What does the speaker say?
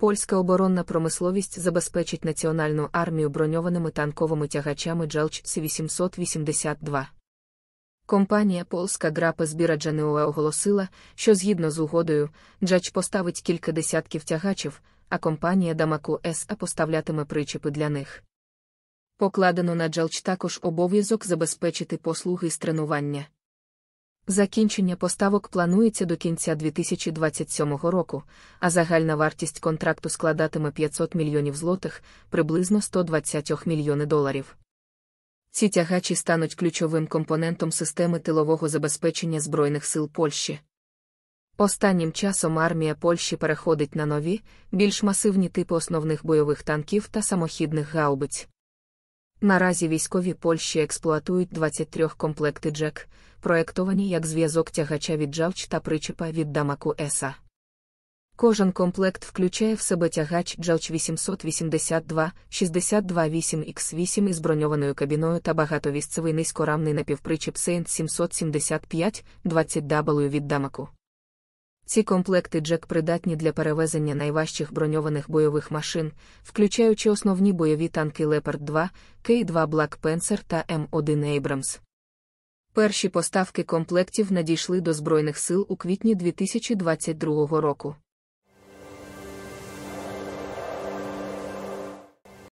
Польська оборонна промисловість забезпечить національну армію броньованими танковими тягачами джелч с 882 Компанія польська Грапа збіра Джанеуа оголосила, що згідно з угодою, Джач поставить кілька десятків тягачів, а компанія Дамаку СА поставлятиме причепи для них. Покладено на джалч також обов'язок забезпечити послуги з тренування. Закінчення поставок планується до кінця 2027 року, а загальна вартість контракту складатиме 500 мільйонів злотих, приблизно 120 мільйони доларів. Ці тягачі стануть ключовим компонентом системи тилового забезпечення Збройних сил Польщі. Останнім часом армія Польщі переходить на нові, більш масивні типи основних бойових танків та самохідних гаубиць. Наразі військові Польщі експлуатують 23 комплекти Джек, проектовані як зв'язок тягача від джавч та причепа від дамаку Еса. Кожен комплект включає в себе тягач джалч 882, 628 x 8 із броньованою кабіною та багатовісцевий низькорамний напівпричеп Сейнт 775, 20W від дамаку. Ці комплекти Джек придатні для перевезення найважчих броньованих бойових машин, включаючи основні бойові танки Leopard 2, K2 Black Panzer та М1 Abrams. Перші поставки комплектів надійшли до Збройних сил у квітні 2022 року.